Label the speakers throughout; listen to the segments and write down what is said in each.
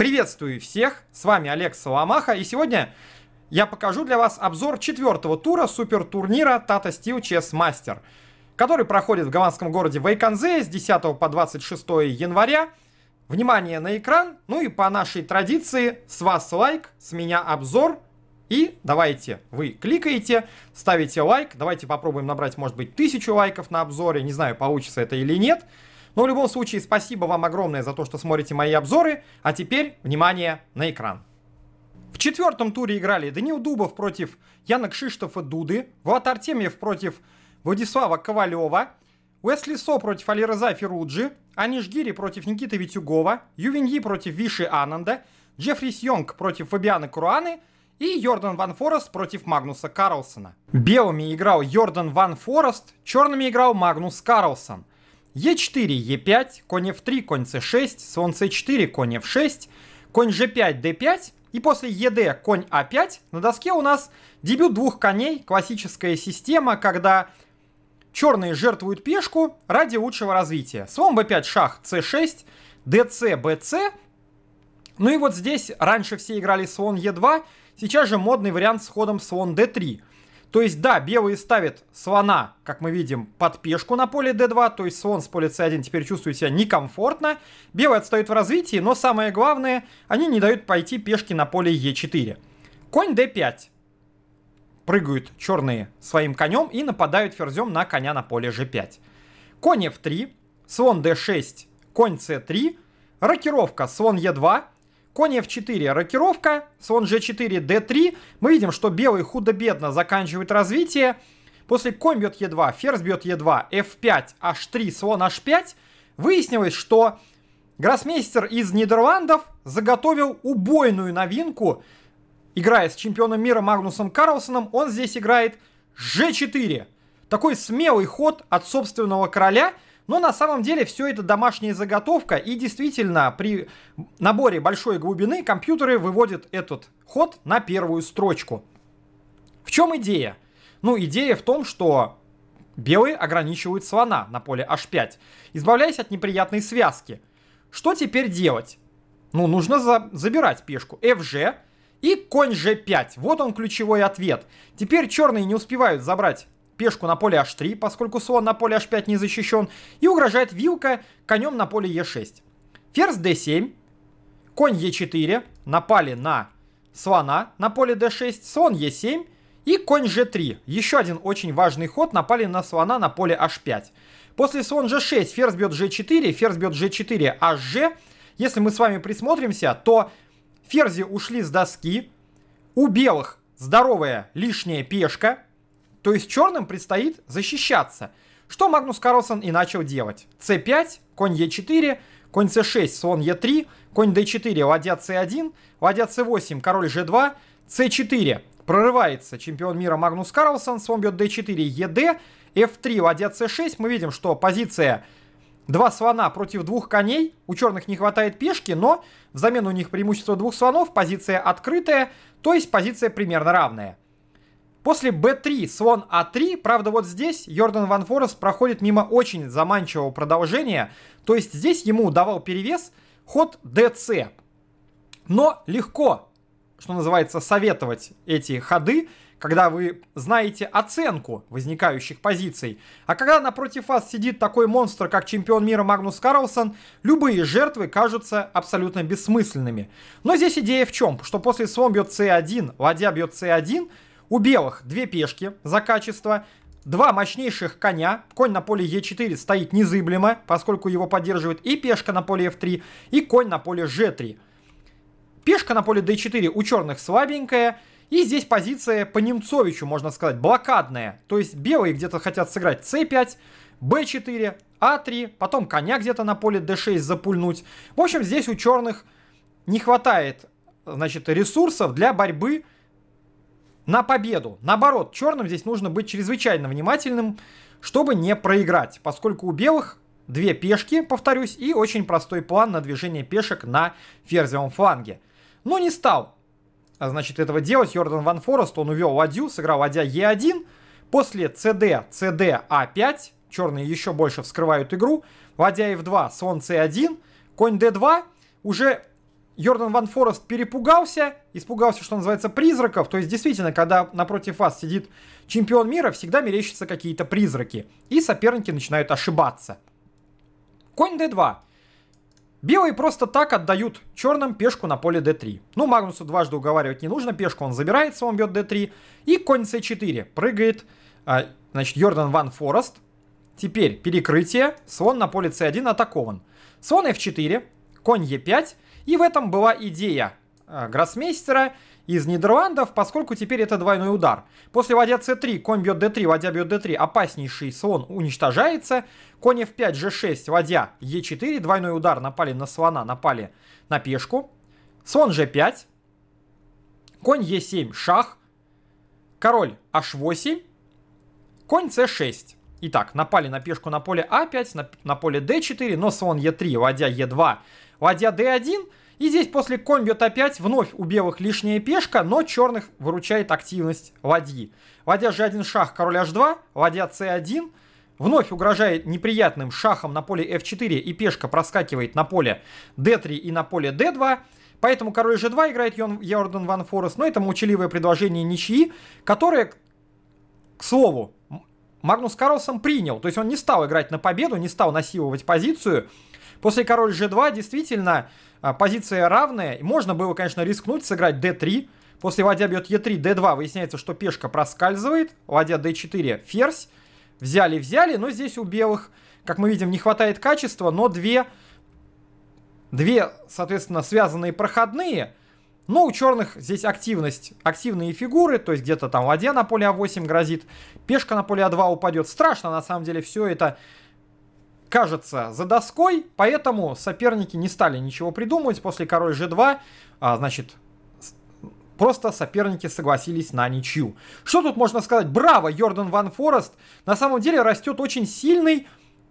Speaker 1: Приветствую всех, с вами Олег Соломаха, и сегодня я покажу для вас обзор четвертого тура супертурнира Tata Steel Chess Master, который проходит в гаванском городе Вайконзе с 10 по 26 января. Внимание на экран, ну и по нашей традиции, с вас лайк, с меня обзор, и давайте, вы кликаете, ставите лайк, давайте попробуем набрать, может быть, тысячу лайков на обзоре, не знаю, получится это или нет. Но ну, в любом случае, спасибо вам огромное за то, что смотрите мои обзоры. А теперь, внимание, на экран. В четвертом туре играли Данил Дубов против Яна Кшиштофа Дуды, Влад Артемьев против Владислава Ковалева, Уэсли Со против Алиреза Феруджи, Аниш Гири против Никиты Витюгова, Ювеньи против Виши Ананда, Джеффри Сьонг против Фабиана Круаны и Йордан Ван Форест против Магнуса Карлсона. Белыми играл Йордан Ван Форест, черными играл Магнус Карлсон. Е4, Е5, конь F3, конь c 6 слон c 4 конь F6, конь G5, D5, и после ЕД конь А5 на доске у нас дебют двух коней, классическая система, когда черные жертвуют пешку ради лучшего развития. Слон b5, шах c6, dc, bc. Ну и вот здесь раньше все играли слон е 2 сейчас же модный вариант с ходом слон d3. То есть, да, белые ставят слона, как мы видим, под пешку на поле d2, то есть слон с поля c1 теперь чувствует себя некомфортно. Белые отстают в развитии, но самое главное, они не дают пойти пешке на поле e4. Конь d5. Прыгают черные своим конем и нападают ферзем на коня на поле g5. Конь f3, слон d6, конь c3, рокировка слон e2, Конь f4 рокировка, слон g4, d3. Мы видим, что белый худо-бедно заканчивает развитие. После конь бьет e2, ферзь бьет e2, f5, h3, слон h5. Выяснилось, что гроссмейстер из Нидерландов заготовил убойную новинку. Играя с чемпионом мира Магнусом Карлсоном, он здесь играет g4. Такой смелый ход от собственного короля – но на самом деле все это домашняя заготовка, и действительно при наборе большой глубины компьютеры выводят этот ход на первую строчку. В чем идея? Ну, идея в том, что белые ограничивают слона на поле h5, избавляясь от неприятной связки. Что теперь делать? Ну, нужно за забирать пешку fg и конь g5. Вот он ключевой ответ. Теперь черные не успевают забрать пешку на поле h3, поскольку слон на поле h5 не защищен, и угрожает вилка конем на поле e6. Ферзь d7, конь e4, напали на слона на поле d6, слон e7 и конь g3. Еще один очень важный ход, напали на слона на поле h5. После слон g6, ферзь бьет g4, ферзь бьет g4, hg. А если мы с вами присмотримся, то ферзи ушли с доски, у белых здоровая лишняя пешка, то есть черным предстоит защищаться. Что Магнус Карлсон и начал делать. c5, конь e4, конь c6, слон e3, конь d4, ладья c1, ладья c8, король g2, c4. Прорывается чемпион мира Магнус Карлсон, слон бьет d4, ед, f3, ладья c6. Мы видим, что позиция два слона против двух коней. У черных не хватает пешки, но взамен у них преимущество двух слонов, позиция открытая, то есть позиция примерно равная. После b3 слон a3, а правда вот здесь Йордан Ван Форест проходит мимо очень заманчивого продолжения, то есть здесь ему давал перевес ход dc. Но легко, что называется, советовать эти ходы, когда вы знаете оценку возникающих позиций. А когда напротив вас сидит такой монстр, как чемпион мира Магнус Карлсон, любые жертвы кажутся абсолютно бессмысленными. Но здесь идея в чем? Что после слон бьет c1, ладья бьет c1, у белых две пешки за качество, два мощнейших коня, конь на поле Е4 стоит незыблемо, поскольку его поддерживает и пешка на поле F3, и конь на поле G3. Пешка на поле D4 у черных слабенькая, и здесь позиция по Немцовичу, можно сказать, блокадная. То есть белые где-то хотят сыграть c5, b4, a3, потом коня где-то на поле d6 запульнуть. В общем, здесь у черных не хватает значит, ресурсов для борьбы на победу. Наоборот, черным здесь нужно быть чрезвычайно внимательным, чтобы не проиграть, поскольку у белых две пешки, повторюсь, и очень простой план на движение пешек на ферзевом фланге. Но не стал, а, значит, этого делать Йордан Ван Форест, он увел ладью, сыграл ладья Е1, после cd, cd, А5, черные еще больше вскрывают игру, ладья F2, слон c1, конь d2, уже Йордан Ван Форест перепугался, испугался, что называется, призраков. То есть, действительно, когда напротив вас сидит чемпион мира, всегда мерещатся какие-то призраки. И соперники начинают ошибаться. Конь d2. Белые просто так отдают черным пешку на поле d3. Ну, Магнусу дважды уговаривать не нужно, пешку он забирается, он бьет d3. И конь c4 прыгает, а, значит, Йордан Ван Форест. Теперь перекрытие, слон на поле c1 атакован. Слон f4, конь e5. И в этом была идея э, гроссмейстера из Нидерландов, поскольку теперь это двойной удар. После ладья c3, конь бьет d3, ладья бьет d3, опаснейший слон уничтожается. Конь f5, g6, ладья e4, двойной удар, напали на слона, напали на пешку. Слон g5, конь e7, шах, король h8, конь c6. Итак, напали на пешку на поле а5, на, на поле d4, но слон e3, ладья e2, ладья d1, и здесь после конь бьет опять, вновь у белых лишняя пешка, но черных выручает активность ладьи. Ладья g1 шах, король h2, ладья c1, вновь угрожает неприятным шахом на поле f4, и пешка проскакивает на поле d3 и на поле d2. Поэтому король g2 играет Йордан Ван Форест, но это молчаливое предложение ничьи, которое, к слову, Магнус Карлсон принял. То есть он не стал играть на победу, не стал насиловать позицию, После король g2 действительно а, позиция равная. Можно было, конечно, рискнуть, сыграть d3. После ладья бьет e3, d2. Выясняется, что пешка проскальзывает. Ладья d4, ферзь. Взяли-взяли, но здесь у белых, как мы видим, не хватает качества, но две, две соответственно, связанные проходные. Но у черных здесь активность, активные фигуры, то есть где-то там ладья на поле А8 грозит, пешка на поле А2 упадет. Страшно, на самом деле, все это кажется, за доской, поэтому соперники не стали ничего придумывать. После король g2, а, значит, просто соперники согласились на ничью. Что тут можно сказать? Браво, Йордан Ван Форест! На самом деле растет очень сильный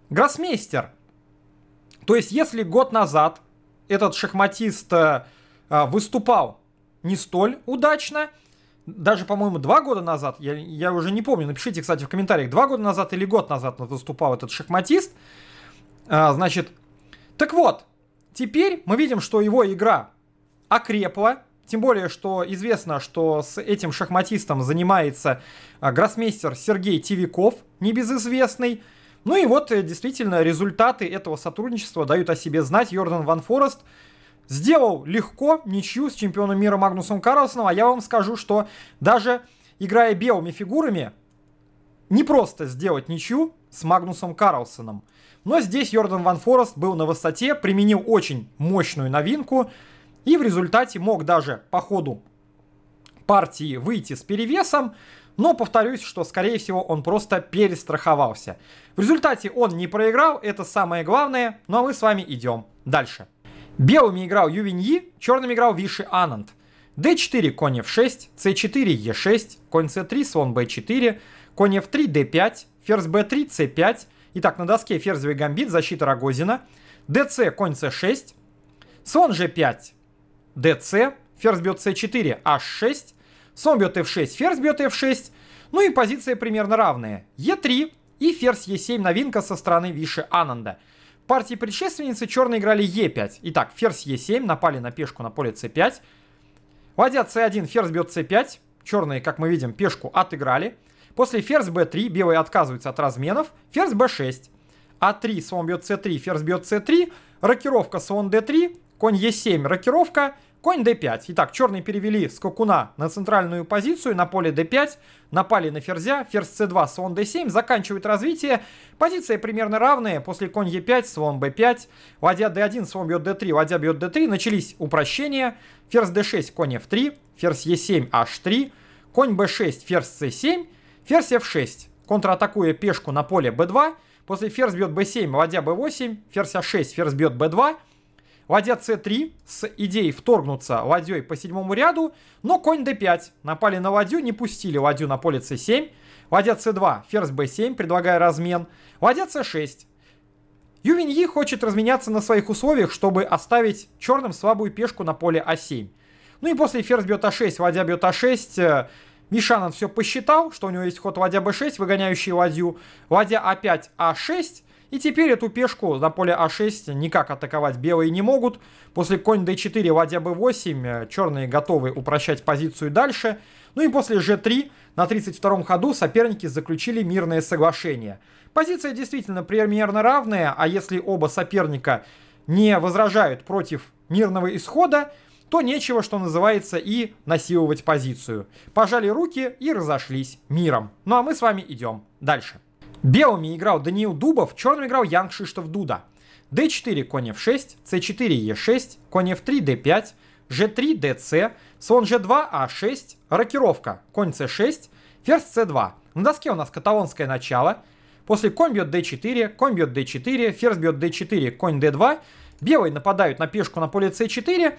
Speaker 1: гроссмейстер. То есть, если год назад этот шахматист а, выступал не столь удачно, даже, по-моему, два года назад, я, я уже не помню, напишите, кстати, в комментариях, два года назад или год назад выступал этот шахматист, а, значит, так вот, теперь мы видим, что его игра окрепла, тем более, что известно, что с этим шахматистом занимается а, гроссмейстер Сергей Тивиков, небезызвестный. Ну и вот, э, действительно, результаты этого сотрудничества дают о себе знать. Йордан Ван Форест сделал легко ничью с чемпионом мира Магнусом Карлсоном. А я вам скажу, что даже играя белыми фигурами, не просто сделать ничью с Магнусом Карлсоном – но здесь Йордан Ван Форест был на высоте, применил очень мощную новинку и в результате мог даже по ходу партии выйти с перевесом, но повторюсь, что скорее всего он просто перестраховался. В результате он не проиграл, это самое главное, ну а мы с вами идем дальше. Белыми играл Ювиньи, черным играл Виши Ананд. d4, конь f6, c4, e6, конь c3, слон b4, конь f3, d5, ферзь b3, c5, Итак, на доске ферзевый гамбит, защита Рогозина. ДЦ, конь С6. Слон G5, ДЦ. Ферзь бьет С4, H6. Слон бьет F6, ферзь бьет F6. Ну и позиции примерно равные. Е3 и ферзь Е7, новинка со стороны Виши Ананда. В партии предшественницы черные играли Е5. Итак, ферзь Е7, напали на пешку на поле С5. Ладья С1, ферзь бьет С5. Черные, как мы видим, пешку отыграли. После ферзь b3 белые отказываются от разменов. Ферзь b6. А3, слон бьет c3, ферзь бьет c3. Рокировка слон d3, конь e7, рокировка, конь d5. Итак, черные перевели скакуна на центральную позицию, на поле d5, напали на ферзя, ферзь c2, слон d7, заканчивают развитие. Позиции примерно равные, после конь e5, слон b5, ладья d1, слон бьет d3, ладья бьет d3, начались упрощения. Ферзь d6, конь f3, ферзь e7, h3, конь b6, ферзь c7, Ферзь f6, контратакуя пешку на поле b2, после ферзь бьет b7, ладья b8, ферзь a6, а ферзь бьет b2, ладья c3 с идеей вторгнуться ладьей по седьмому ряду, но конь d5, напали на ладью, не пустили ладью на поле c7, ладья c2, ферзь b7, предлагая размен, ладья c6, Ювеньи хочет разменяться на своих условиях, чтобы оставить черным слабую пешку на поле А7. Ну и после ферзь бьет А6, ладья бьет А6, Мишанов все посчитал, что у него есть ход ладья b6, выгоняющий ладью, ладья a5, а a6, а и теперь эту пешку на поле а6 никак атаковать белые не могут. После конь d4, ладья b8, э, черные готовы упрощать позицию дальше. Ну и после g3 на 32-м ходу соперники заключили мирное соглашение. Позиция действительно примерно равная, а если оба соперника не возражают против мирного исхода, то нечего, что называется, и насиловать позицию. Пожали руки и разошлись миром. Ну а мы с вами идем дальше. Белыми играл Даниил Дубов, черным играл Ян Кшиштов Дуда. d4, конь f6, c4, e6, конь f3, d5, g3, dc, слон g2, a6, рокировка, конь c6, ферзь c2. На доске у нас каталонское начало. После конь бьет d4, конь бьет d4, ферзь бьет d4, конь d2. Белые нападают на пешку на поле c4,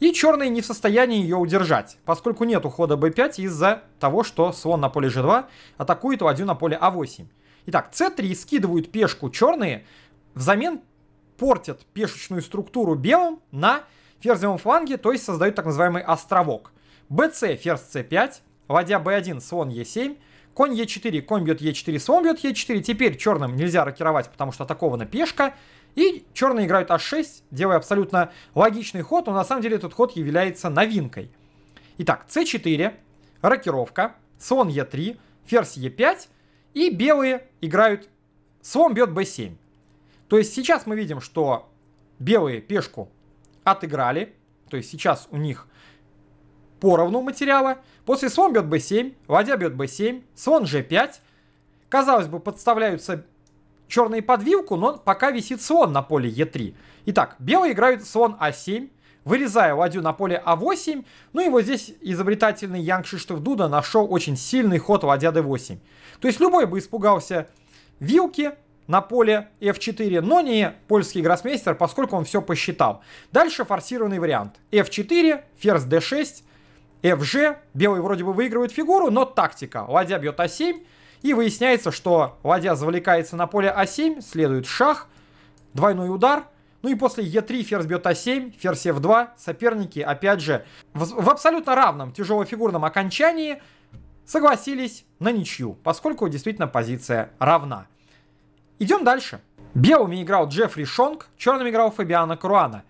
Speaker 1: и черные не в состоянии ее удержать, поскольку нет ухода b5 из-за того, что слон на поле g2 атакует ладью на поле a8. А Итак, c3 скидывают пешку черные, взамен портят пешечную структуру белым на ферзевом фланге, то есть создают так называемый островок. bc ферзь c5, ладья b1, слон e7, конь e4, конь бьет e4, слон бьет e4. Теперь черным нельзя рокировать, потому что атакована пешка. И черные играют h6, делая абсолютно логичный ход, но на самом деле этот ход является новинкой. Итак, c4, рокировка, слон e3, ферзь e5, и белые играют, слон бьет b7. То есть сейчас мы видим, что белые пешку отыграли, то есть сейчас у них поровну материала. После слон бьет b7, ладья бьет b7, слон g5. Казалось бы, подставляются черные под вилку, но пока висит слон на поле Е3. Итак, белые играют слон А7, вырезая ладью на поле А8. Ну и вот здесь изобретательный Янг Шиштов Дуда нашел очень сильный ход ладья d8. То есть любой бы испугался вилки на поле f4, но не польский гроссмейстер, поскольку он все посчитал. Дальше форсированный вариант. f4, ферзь d6, fg. Белый вроде бы выигрывает фигуру, но тактика. Ладья бьет а7, и выясняется, что ладья завлекается на поле А7, следует шах, двойной удар. Ну и после Е3 ферзь бьет А7, ферзь F2. Соперники, опять же, в, в абсолютно равном тяжелофигурном окончании согласились на ничью, поскольку действительно позиция равна. Идем дальше. Белыми играл Джеффри Шонг, черным играл Фабиана Круана.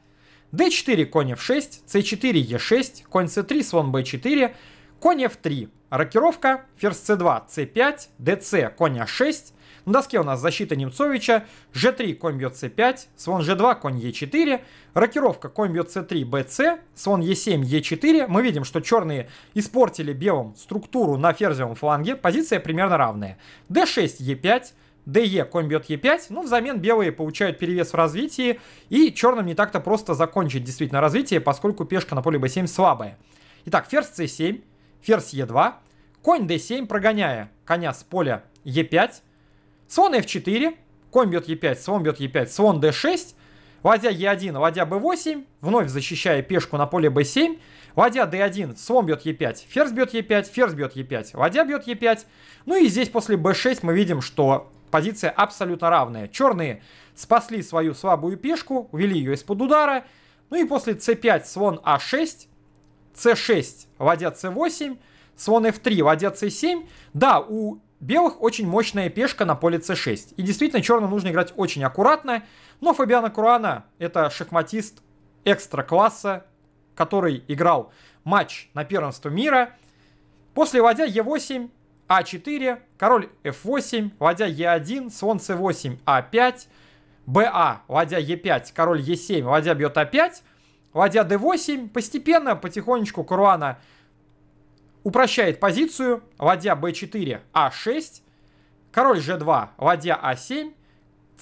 Speaker 1: d4, конь f6, c4, e6, конь c3, слон b4, конь f3. Рокировка ферзь c2, c5, dc, конь a6. А на доске у нас защита Немцовича, g3, конь бьет c5, слон g2, конь e4. Рокировка, конь бьет c3, bc, слон e7, e4. Мы видим, что черные испортили белым структуру на ферзевом фланге, позиция примерно равная. d6, e5, DE, конь бьет Е5, ну, взамен белые получают перевес в развитии, и черным не так-то просто закончить действительно развитие, поскольку пешка на поле b7 слабая. Итак, ферзь c7, ферзь Е2, конь d7, прогоняя коня с поля Е5, слон F4, конь бьет Е5, слон бьет Е5, слон d6, ладья Е1, ладья b8, вновь защищая пешку на поле b7, ладья d1, слон бьет Е5, ферзь бьет Е5, ферзь бьет Е5, ладья бьет Е5. Ну и здесь после b6 мы видим, что позиция абсолютно равная. Черные спасли свою слабую пешку, увели ее из-под удара, ну и после c5 слон а6 c6, ладья c8, слон f3, ладья c7. Да, у белых очень мощная пешка на поле c6. И действительно, черным нужно играть очень аккуратно. Но Фабиано Куруана это шахматист экстра-класса, который играл матч на первенство мира. После ладья e8, а4, король f8, ладья e1, слон c8, а5, ба, ладья e5, король e7, ладья бьет а5. Ладья d8. Постепенно, потихонечку Куруана упрощает позицию. Ладья b4, a6. А король g2, ладья a7. А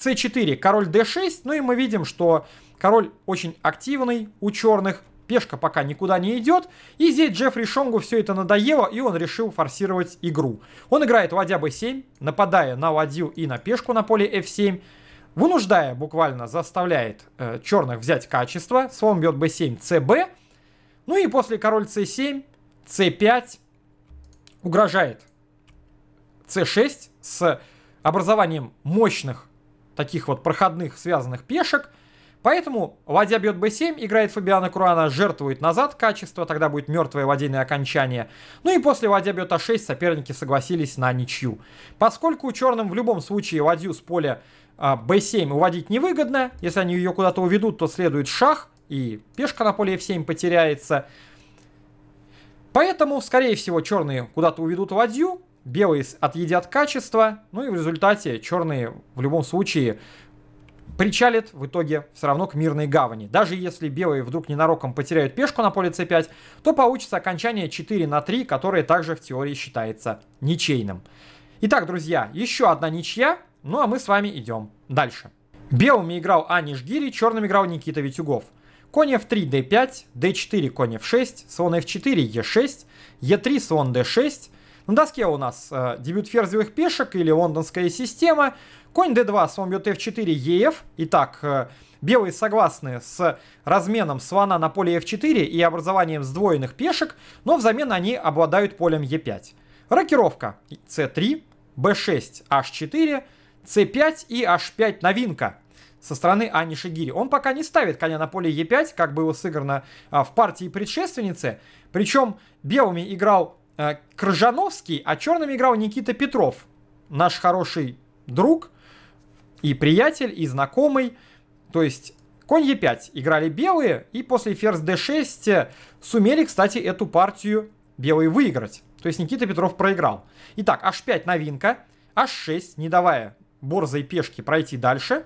Speaker 1: c4, король d6. Ну и мы видим, что король очень активный у черных. Пешка пока никуда не идет. И здесь Джеффри Шонгу все это надоело, и он решил форсировать игру. Он играет ладья b7, нападая на ладью и на пешку на поле f7 вынуждая, буквально заставляет э, черных взять качество. Слон бьет b7, cb. Ну и после король c7, c5 угрожает c6 с образованием мощных таких вот проходных связанных пешек. Поэтому ладья бьет b7, играет Фабиана Круана, жертвует назад качество, тогда будет мертвое ладейное окончание. Ну и после ладья бьет a6 а соперники согласились на ничью. Поскольку черным в любом случае ладью с поля b7 а, уводить невыгодно. Если они ее куда-то уведут, то следует шах, и пешка на поле f7 потеряется. Поэтому, скорее всего, черные куда-то уведут ладью, белые отъедят качество, ну и в результате черные в любом случае причалят в итоге все равно к мирной гавани. Даже если белые вдруг ненароком потеряют пешку на поле c5, то получится окончание 4 на 3, которое также в теории считается ничейным. Итак, друзья, еще одна ничья. Ну а мы с вами идем дальше. Белыми играл Ани Жгири, черным играл Никита Витюгов. Конь f3, d5, d4, конь f6, слон f4, e6, e3, слон d6. На доске у нас э, дебют ферзевых пешек или лондонская система. Конь d2, слон бьет f4, ef. Итак, э, белые согласны с разменом слона на поле f4 и образованием сдвоенных пешек, но взамен они обладают полем e5. Рокировка c3, b6, h4, c5 и h5 новинка со стороны Ани Шигири. Он пока не ставит коня на поле e5, как было сыграно а, в партии предшественницы. Причем белыми играл а, Крыжановский, а черными играл Никита Петров. Наш хороший друг и приятель, и знакомый. То есть конь e5 играли белые, и после ферзь d6 э, сумели, кстати, эту партию белые выиграть. То есть Никита Петров проиграл. Итак, h5 новинка, h6, не давая борзой пешки пройти дальше.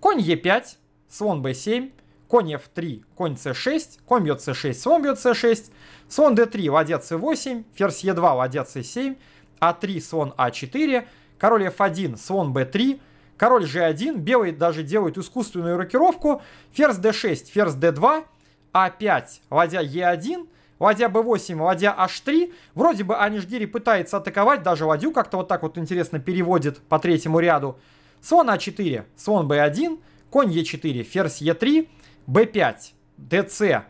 Speaker 1: Конь Е5, слон Б7, конь F3, конь C6, конь бьет C6, слон бьет C6, слон D3, ладья C8, ферзь E2, ладья C7, А3, слон А4, король F1, слон B3, король G1, белые даже делают искусственную рокировку, ферзь D6, ферзь D2, А5, ладья e 1 ладья b8, ладья h3. Вроде бы Анишгири пытается атаковать, даже ладью как-то вот так вот интересно переводит по третьему ряду. Слон а4, слон b1, конь e4, ферзь e3, b5, dc.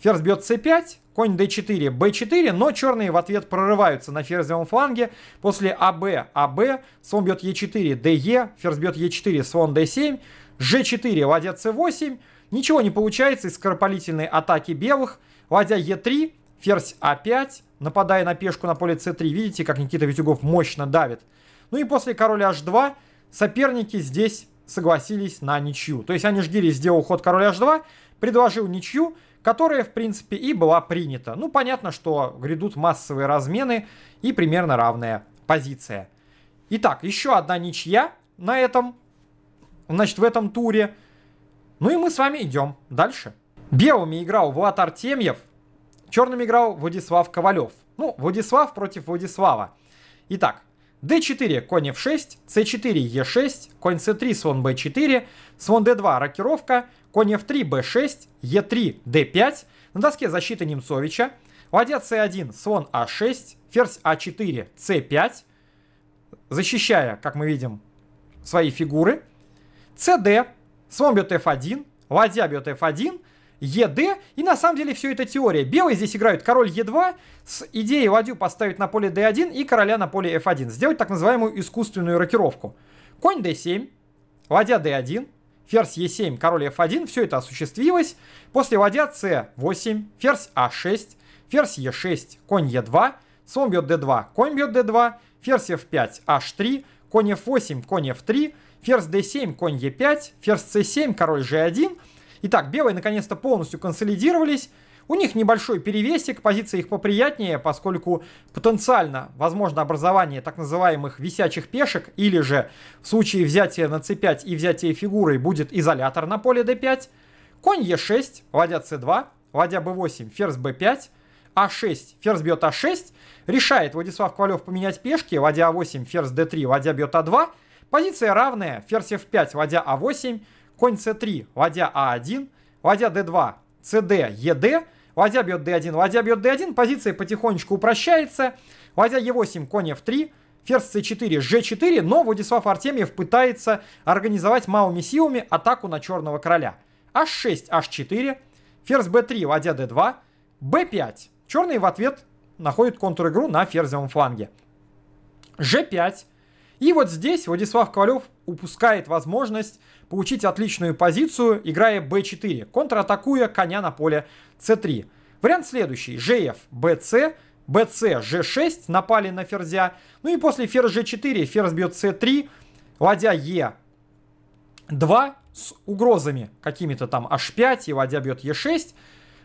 Speaker 1: Ферзь бьет c5, конь d4, b4, но черные в ответ прорываются на ферзевом фланге. После аб, аб, слон бьет e4, де, ферзь бьет e4, слон d7, g4, ладья c8. Ничего не получается из скоропалительной атаки белых. Ладья Е3, ферзь А5, нападая на пешку на поле С3. Видите, как Никита Витюгов мощно давит. Ну и после короля H2 соперники здесь согласились на ничью. То есть Анишгири сделал ход короля H2, предложил ничью, которая, в принципе, и была принята. Ну, понятно, что грядут массовые размены и примерно равная позиция. Итак, еще одна ничья на этом, значит, в этом туре. Ну и мы с вами идем дальше. Белыми играл Влад Артемьев, черными играл Владислав Ковалев. Ну, Владислав против Владислава. Итак, d4, конь f6, c4, e6, конь c3, слон b4, слон d2, рокировка, конь f3, b6, e3, d5, на доске защита Немцовича, ладья c1, слон a6, ферзь a 4 c5, защищая, как мы видим, свои фигуры, cd, слон бьет f1, ладья бьет f1, ЕД. И на самом деле все это теория. Белые здесь играют король Е2 с идеей ладью поставить на поле D1 и короля на поле F1. Сделать так называемую искусственную рокировку. Конь D7, ладья D1, ферзь Е7, король F1. Все это осуществилось. После ладья c 8 ферзь А6, ферзь Е6, конь Е2, слон бьет d2, конь бьет d2, ферзь f5, h3, конь f8, конь f3, ферзь d7, конь e5, ферзь c7, король g1, Итак, белые наконец-то полностью консолидировались. У них небольшой перевесик, позиция их поприятнее, поскольку потенциально возможно образование так называемых висячих пешек, или же в случае взятия на c5 и взятия фигурой будет изолятор на поле d5. Конь e6, ладья c2, ладья b8, ферзь b5, а6, ферзь бьет а6, решает Владислав Ковалев поменять пешки, ладья а8, ферзь d3, ладья бьет а2, позиция равная, ферзь f5, ладья а8, конь c3, ладья а1, ладья d2, cd, ed, ладья бьет d1, ладья бьет d1, позиция потихонечку упрощается, ладья e8, конь f3, ферзь c4, g4, но Владислав Артемьев пытается организовать малыми силами атаку на черного короля. h6, h4, ферзь b3, ладья d2, b5. Черные в ответ находят контр-игру на ферзевом фланге. g5. И вот здесь Владислав Ковалев упускает возможность получить отличную позицию, играя b4, контратакуя коня на поле c3. Вариант следующий. Жеев bc, bc g6, напали на ферзя. Ну и после ферзь g4 ферзь бьет c3, ладья e2 с угрозами какими-то там h5 и ладья бьет e6.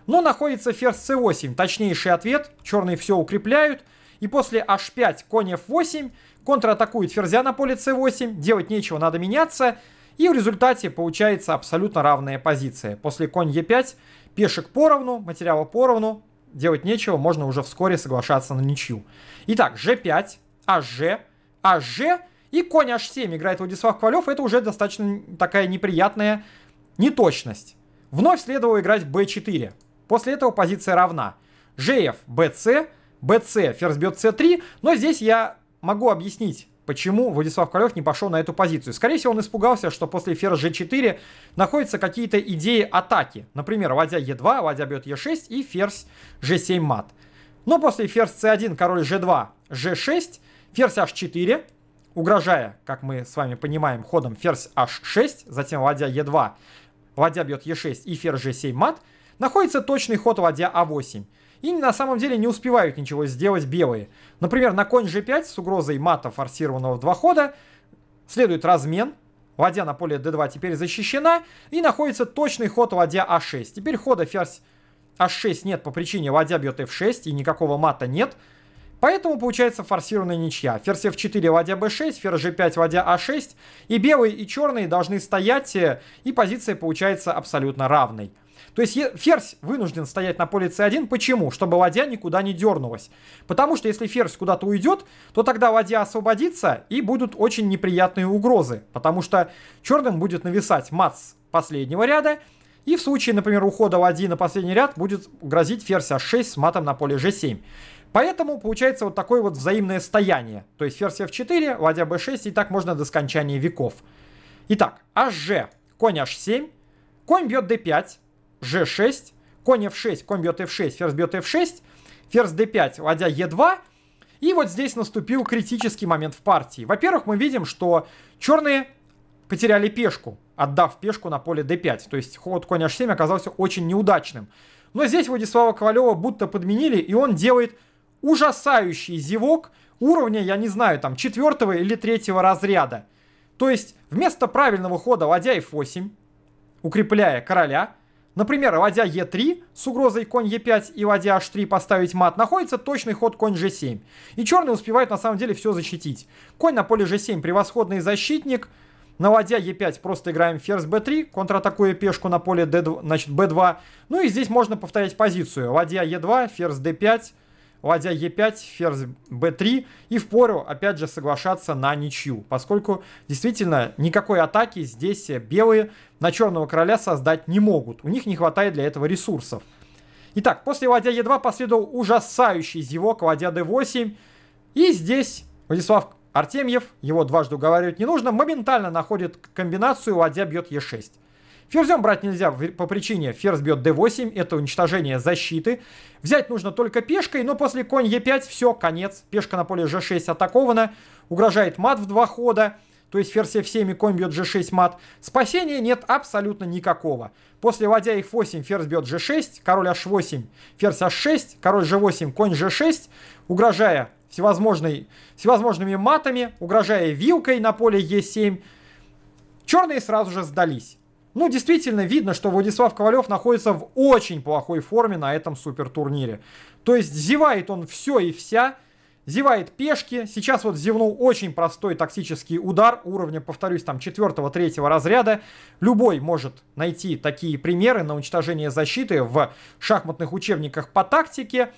Speaker 1: Но находится ферзь c8. Точнейший ответ. Черные все укрепляют. И после h5 конь f8 контратакует ферзя на поле c8, делать нечего, надо меняться. И в результате получается абсолютно равная позиция. После конь e5, пешек поровну, материала поровну, делать нечего, можно уже вскоре соглашаться на ничью. Итак, g5, hg, hg и конь h7 играет Владислав Ковалев. Это уже достаточно такая неприятная неточность. Вновь следовало играть b4. После этого позиция равна. gf, bc, bc, ферзь бьет c3, но здесь я могу объяснить, почему Владислав Королев не пошел на эту позицию. Скорее всего, он испугался, что после ферзь g4 находятся какие-то идеи атаки. Например, ладья e2, ладья бьет e6 и ферзь g7 мат. Но после ферзь c1, король g2, g6, ферзь h4, угрожая, как мы с вами понимаем, ходом ферзь h6, затем ладья e2, ладья бьет e6 и ферзь g7 мат, находится точный ход ладья a 8 и на самом деле не успевают ничего сделать белые. Например, на конь g5 с угрозой мата форсированного в два хода следует размен, ладья на поле d2 теперь защищена, и находится точный ход ладья a6. А теперь хода ферзь h6 а нет по причине ладья бьет f6 и никакого мата нет, Поэтому получается форсированная ничья. Ферзь f4, ладья b6, ферзь g5, ладья a6. А и белые, и черные должны стоять, э, и позиция получается абсолютно равной. То есть ферзь вынужден стоять на поле c1. Почему? Чтобы ладья никуда не дернулась. Потому что если ферзь куда-то уйдет, то тогда ладья освободится и будут очень неприятные угрозы. Потому что черным будет нависать мат последнего ряда. И в случае, например, ухода ладьи на последний ряд будет грозить ферзь h6 с матом на поле g7. Поэтому получается вот такое вот взаимное стояние. То есть ферзь f4, ладья b6 и так можно до скончания веков. Итак, hg, конь h7, конь бьет d5, g6, конь f6, конь бьет f6, ферзь бьет f6, ферзь d5, ладья e2. И вот здесь наступил критический момент в партии. Во-первых, мы видим, что черные потеряли пешку, отдав пешку на поле d5. То есть ход конь h7 оказался очень неудачным. Но здесь Владислава Ковалева будто подменили, и он делает ужасающий зевок уровня, я не знаю, там, четвертого или третьего разряда. То есть вместо правильного хода ладья f8, укрепляя короля, Например, ладья Е3 с угрозой конь Е5 и ладья H3 поставить мат находится точный ход конь G7. И черные успевают на самом деле все защитить. Конь на поле G7 превосходный защитник. На ладья Е5 просто играем ферзь Б3, контратакуя пешку на поле D2, значит, Б2. Ну и здесь можно повторять позицию. Ладья Е2, ферзь Д5, ладья e 5 ферзь b 3 и впору, опять же, соглашаться на ничью, поскольку действительно никакой атаки здесь белые на черного короля создать не могут. У них не хватает для этого ресурсов. Итак, после ладья e 2 последовал ужасающий зевок ладья d 8 И здесь Владислав Артемьев, его дважды уговаривать не нужно, моментально находит комбинацию, ладья бьет e 6 Ферзем брать нельзя по причине ферзь бьет d8, это уничтожение защиты. Взять нужно только пешкой, но после конь e5 все, конец. Пешка на поле g6 атакована, угрожает мат в два хода. То есть ферзь f7 и конь бьет g6 мат. Спасения нет абсолютно никакого. После ладья f8 ферзь бьет g6, король h8, ферзь h6, король g8, конь g6, угрожая всевозможной, всевозможными матами, угрожая вилкой на поле e7. Черные сразу же сдались. Ну, действительно видно, что Владислав Ковалев находится в очень плохой форме на этом супертурнире. То есть зевает он все и вся, зевает пешки. Сейчас вот зевнул очень простой тактический удар уровня, повторюсь, там 4-3 разряда. Любой может найти такие примеры на уничтожение защиты в шахматных учебниках по тактике.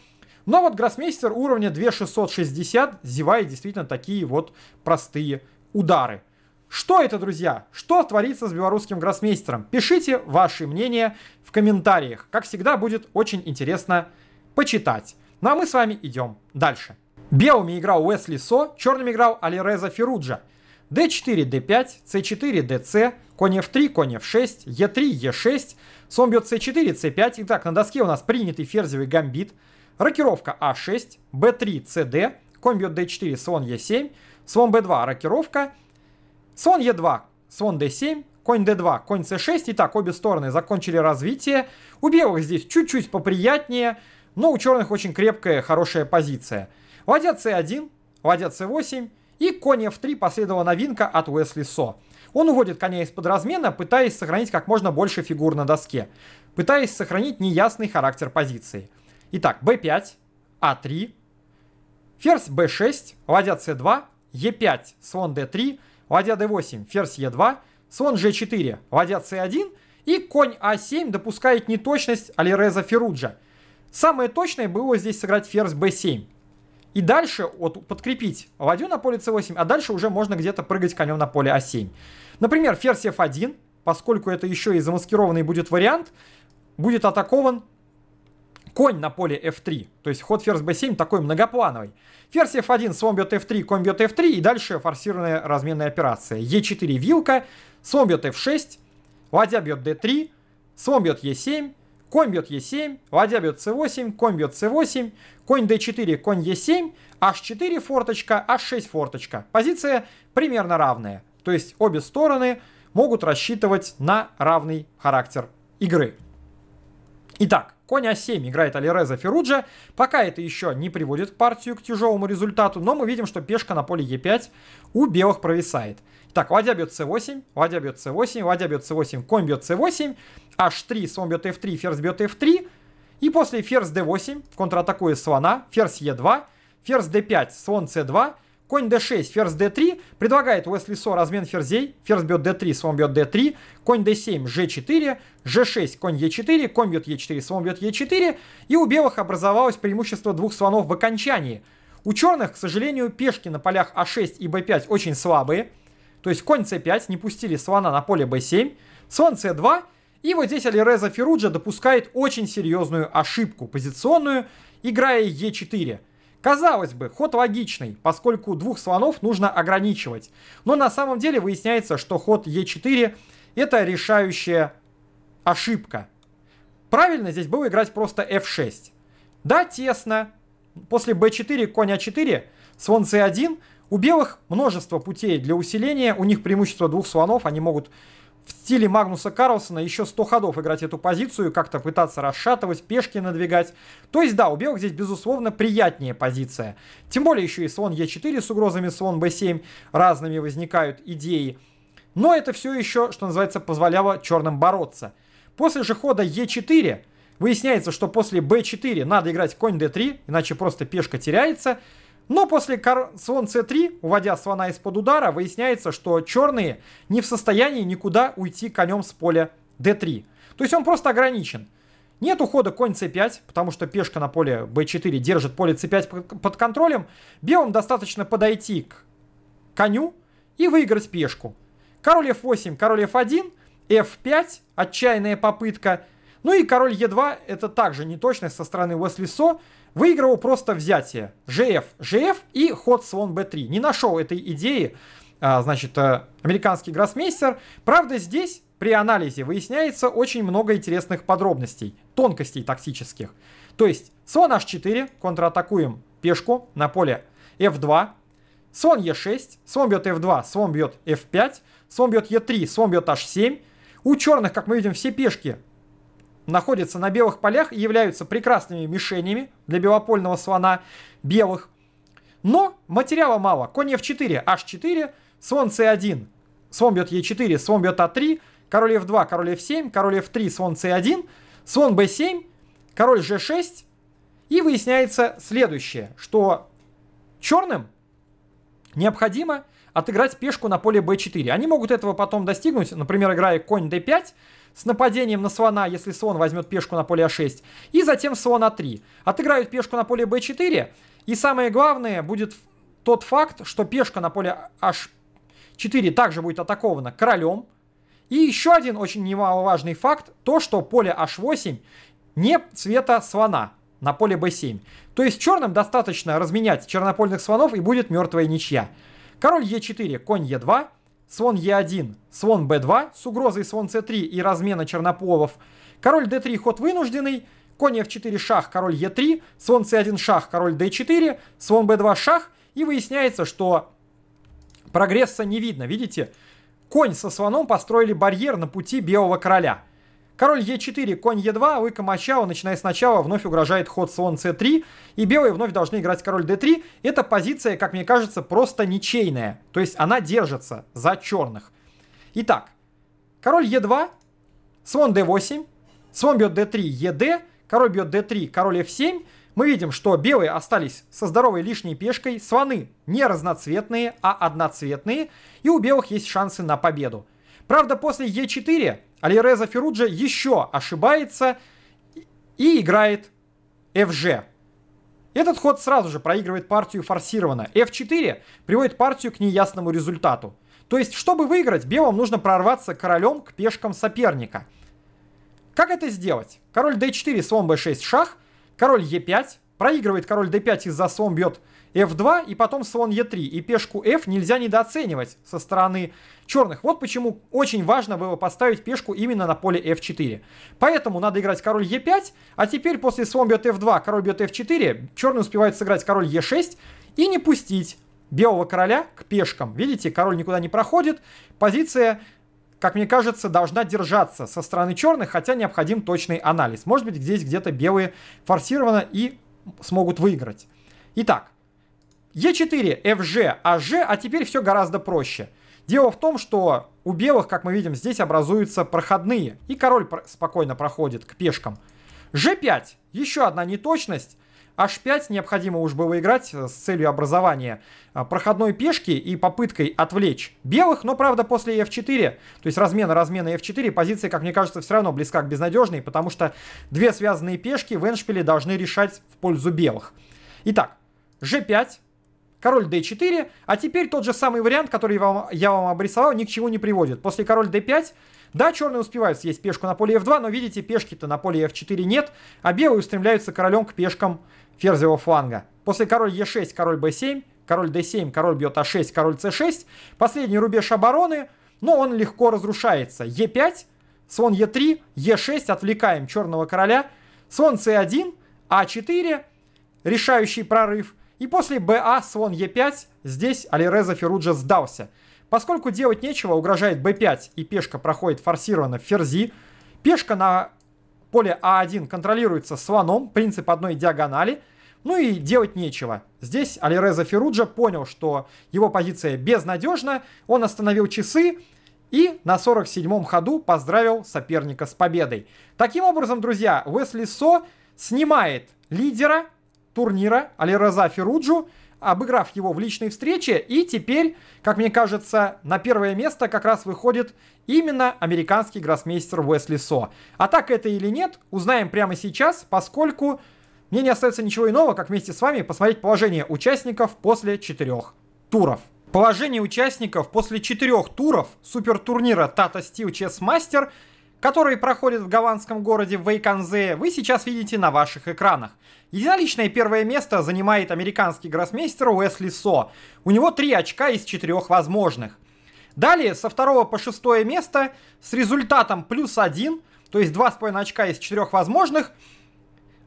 Speaker 1: Но вот гроссмейстер уровня 2660 зевает действительно такие вот простые удары. Что это, друзья? Что творится с белорусским гроссмейстером? Пишите ваши мнения в комментариях. Как всегда, будет очень интересно почитать. Ну а мы с вами идем дальше. Белыми играл Уэсли Со, черными играл Алиреза Феруджа. d4, d5, c4, dc, конь f3, конь f6, e3, e6, слон бьет c4, c5. Итак, на доске у нас принятый ферзевый гамбит, рокировка a6, b3, cd, конь бьет d4, слон e7, слон b2, рокировка, Слон Е2, слон D7, конь D2, конь C6. Итак, обе стороны закончили развитие. У белых здесь чуть-чуть поприятнее, но у черных очень крепкая, хорошая позиция. Ладья C1, ладья C8 и конь F3 последовала новинка от Уэсли Со. Он уводит коня из-под размена, пытаясь сохранить как можно больше фигур на доске, пытаясь сохранить неясный характер позиции. Итак, b5, a3, а ферзь b6, ладья c2, e5, слон d3, ладья d8, ферзь e2, слон g4, ладья c1 и конь a а 7 допускает неточность Алиреза Феруджа. Самое точное было здесь сыграть ферзь b7. И дальше вот, подкрепить ладью на поле c8, а дальше уже можно где-то прыгать конем на поле a а 7 Например, ферзь f1, поскольку это еще и замаскированный будет вариант, будет атакован конь на поле f3. То есть ход ферзь b7 такой многоплановый. Ферзь f1, слон бьет f3, конь бьет f3 и дальше форсированная разменная операция. e4 вилка, слон бьет f6, ладья бьет d3, слон бьет e7, конь бьет e7, ладья бьет c8, конь бьет c8, конь d4, конь e7, h4 форточка, h6 форточка. Позиция примерно равная. То есть обе стороны могут рассчитывать на равный характер игры. Итак, Коня 7 играет Алиреза Феруджа. Пока это еще не приводит партию к тяжелому результату, но мы видим, что пешка на поле Е5 у белых провисает. Так, ладья бьет с 8 ладья бьет с 8 ладья бьет с 8 конь бьет с 8 h3, слон бьет f3, ферзь бьет f3. И после ферзь d8 контратакует слона, ферзь e2, ферзь d5, слон c2, Конь d6, ферзь d3, предлагает Уэсли Со размен ферзей, ферзь бьет d3, слон бьет d3, конь d7, g4, g6, конь e4, конь бьет e4, слон бьет e4, и у белых образовалось преимущество двух слонов в окончании. У черных, к сожалению, пешки на полях a а 6 и b5 очень слабые, то есть конь c5, не пустили слона на поле b7, слон c2, и вот здесь Алиреза Феруджа допускает очень серьезную ошибку позиционную, играя e4. Казалось бы, ход логичный, поскольку двух слонов нужно ограничивать. Но на самом деле выясняется, что ход Е4 это решающая ошибка. Правильно здесь было играть просто F6. Да, тесно. После B4, конь А4, слон c 1 у белых множество путей для усиления, у них преимущество двух слонов, они могут в стиле Магнуса Карлсона еще 100 ходов играть эту позицию, как-то пытаться расшатывать, пешки надвигать. То есть да, у белых здесь безусловно приятнее позиция. Тем более еще и слон Е4 с угрозами слон Б7 разными возникают идеи. Но это все еще, что называется, позволяло черным бороться. После же хода Е4 выясняется, что после б 4 надо играть конь d3, иначе просто пешка теряется. Но после слон c3, уводя слона из-под удара, выясняется, что черные не в состоянии никуда уйти конем с поля d3. То есть он просто ограничен. Нет ухода конь c5, потому что пешка на поле b4 держит поле c5 под контролем. Белым достаточно подойти к коню и выиграть пешку. Король f8, король f1, f5, отчаянная попытка. Ну и король e2, это также неточность со стороны Уэсли Со. Выигрывал просто взятие. ЖФ, ЖФ и ход слон b3. Не нашел этой идеи, а, значит, э, американский гроссмейстер. Правда, здесь при анализе выясняется очень много интересных подробностей, тонкостей тактических. То есть слон h4, контратакуем пешку на поле f2, слон e6, слон бьет f2, слон бьет f5, слон бьет e3, слон бьет h7. У черных, как мы видим, все пешки находятся на белых полях и являются прекрасными мишенями для белопольного слона белых. Но материала мало. Конь f4, h4, слон c1, слон бьет e4, слон бьет a а 3 король f2, король f7, король f3, слон c1, слон b7, король g6. И выясняется следующее, что черным необходимо отыграть пешку на поле b4. Они могут этого потом достигнуть, например, играя конь d5, с нападением на слона, если слон возьмет пешку на поле А6, и затем слон А3. Отыграют пешку на поле Б4, и самое главное будет тот факт, что пешка на поле H4 также будет атакована королем. И еще один очень немаловажный факт, то что поле H8 не цвета слона на поле b7. То есть черным достаточно разменять чернопольных слонов и будет мертвая ничья. Король e4, конь e2, слон Е1, слон Б2 с угрозой слон С3 и размена чернополов, король Д3 ход вынужденный, конь F4 шах, король Е3, слон c 1 шах, король d 4 слон b 2 шах, и выясняется, что прогресса не видно, видите? Конь со слоном построили барьер на пути белого короля – Король Е4, конь Е2, лыка Мачао, начиная сначала, вновь угрожает ход слон c 3 и белые вновь должны играть король d 3 Эта позиция, как мне кажется, просто ничейная, то есть она держится за черных. Итак, король Е2, слон d8, слон бьет d3, ед, король бьет d3, король f7. Мы видим, что белые остались со здоровой лишней пешкой, слоны не разноцветные, а одноцветные, и у белых есть шансы на победу. Правда, после е 4 Алиреза Феруджа еще ошибается и играет FG. Этот ход сразу же проигрывает партию форсированно. F4 приводит партию к неясному результату. То есть, чтобы выиграть, белым нужно прорваться королем к пешкам соперника. Как это сделать? Король d4, слон b6, шах. Король e5. Проигрывает король d5 из-за слон бьет f2 и потом слон e3. И пешку f нельзя недооценивать со стороны черных. Вот почему очень важно было поставить пешку именно на поле f4. Поэтому надо играть король e5, а теперь после слон бьет f2, король бьет f4, черные успевают сыграть король e6 и не пустить белого короля к пешкам. Видите, король никуда не проходит, позиция как мне кажется, должна держаться со стороны черных, хотя необходим точный анализ. Может быть, здесь где-то белые форсировано и смогут выиграть. Итак, Е4, FG, AG, а теперь все гораздо проще. Дело в том, что у белых, как мы видим, здесь образуются проходные, и король про спокойно проходит к пешкам. G5, еще одна неточность. H5 необходимо уж было играть с целью образования а, проходной пешки и попыткой отвлечь белых, но, правда, после F4, то есть размена размена F4, позиция, как мне кажется, все равно близка к безнадежной, потому что две связанные пешки в эншпиле должны решать в пользу белых. Итак, G5, король d4, а теперь тот же самый вариант, который я вам, я вам обрисовал, ни к чему не приводит. После король d5, да, черные успевают съесть пешку на поле f2, но видите, пешки-то на поле f4 нет, а белые устремляются королем к пешкам ферзевого фланга. После король e6, король b7, король d7, король бьет a а 6 король c6, последний рубеж обороны, но он легко разрушается. e5, слон e3, e6, отвлекаем черного короля, слон c1, а4, решающий прорыв, и после БА слон Е5 здесь Алиреза Феруджа сдался. Поскольку делать нечего, угрожает Б5 и пешка проходит форсированно в ферзи. Пешка на поле А1 контролируется слоном, принцип одной диагонали. Ну и делать нечего. Здесь Алиреза Феруджа понял, что его позиция безнадежна, он остановил часы, и на 47-м ходу поздравил соперника с победой. Таким образом, друзья, Уэсли Со снимает лидера турнира Алираза Феруджу, обыграв его в личной встрече. И теперь, как мне кажется, на первое место как раз выходит именно американский гроссмейстер Уэсли Со. А так это или нет, узнаем прямо сейчас, поскольку мне не остается ничего иного, как вместе с вами посмотреть положение участников после четырех туров. Положение участников после четырех туров супертурнира Tata Steel Chess Master которые проходят в гаванском городе Вейканзе, вы сейчас видите на ваших экранах. Единоличное первое место занимает американский гроссмейстер Уэсли Со. У него три очка из четырех возможных. Далее со второго по шестое место с результатом плюс один, то есть два 2,5 очка из четырех возможных,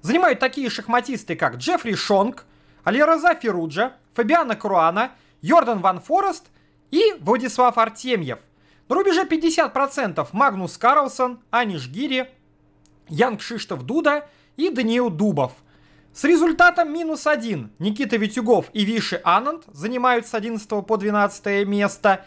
Speaker 1: занимают такие шахматисты, как Джеффри Шонг, Алироза Фируджа, Фабиана Круана, Йордан Ван Форест и Владислав Артемьев – на рубеже 50% Магнус Карлсон, Аниш Гири, Янг Шиштов Дуда и Даниил Дубов. С результатом минус 1 Никита Витюгов и Виши Ананд занимают с 11 по 12 место.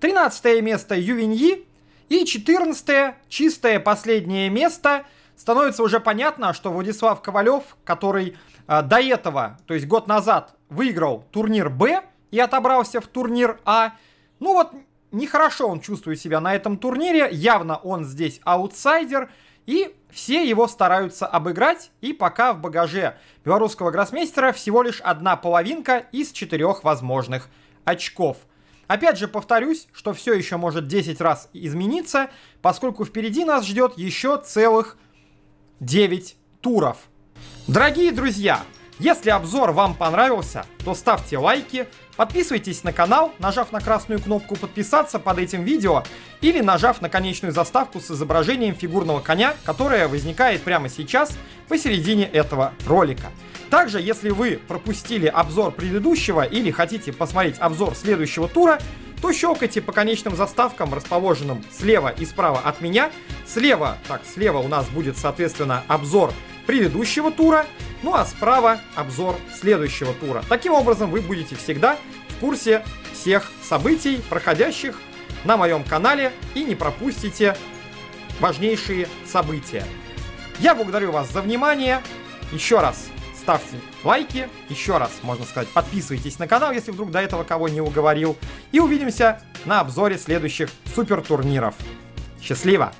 Speaker 1: 13 место Ювиньи и 14 чистое последнее место становится уже понятно, что Владислав Ковалев, который э, до этого, то есть год назад, выиграл турнир Б и отобрался в турнир А, ну вот нехорошо он чувствует себя на этом турнире, явно он здесь аутсайдер, и все его стараются обыграть, и пока в багаже белорусского гроссмейстера всего лишь одна половинка из четырех возможных очков. Опять же повторюсь, что все еще может 10 раз измениться, поскольку впереди нас ждет еще целых 9 туров. Дорогие друзья, если обзор вам понравился, то ставьте лайки, подписывайтесь на канал, нажав на красную кнопку «Подписаться» под этим видео или нажав на конечную заставку с изображением фигурного коня, которая возникает прямо сейчас посередине этого ролика. Также, если вы пропустили обзор предыдущего или хотите посмотреть обзор следующего тура, то щелкайте по конечным заставкам, расположенным слева и справа от меня. Слева, так, слева у нас будет, соответственно, обзор предыдущего тура, ну а справа обзор следующего тура. Таким образом вы будете всегда в курсе всех событий, проходящих на моем канале и не пропустите важнейшие события. Я благодарю вас за внимание. Еще раз ставьте лайки, еще раз, можно сказать, подписывайтесь на канал, если вдруг до этого кого не уговорил. И увидимся на обзоре следующих супер турниров. Счастливо!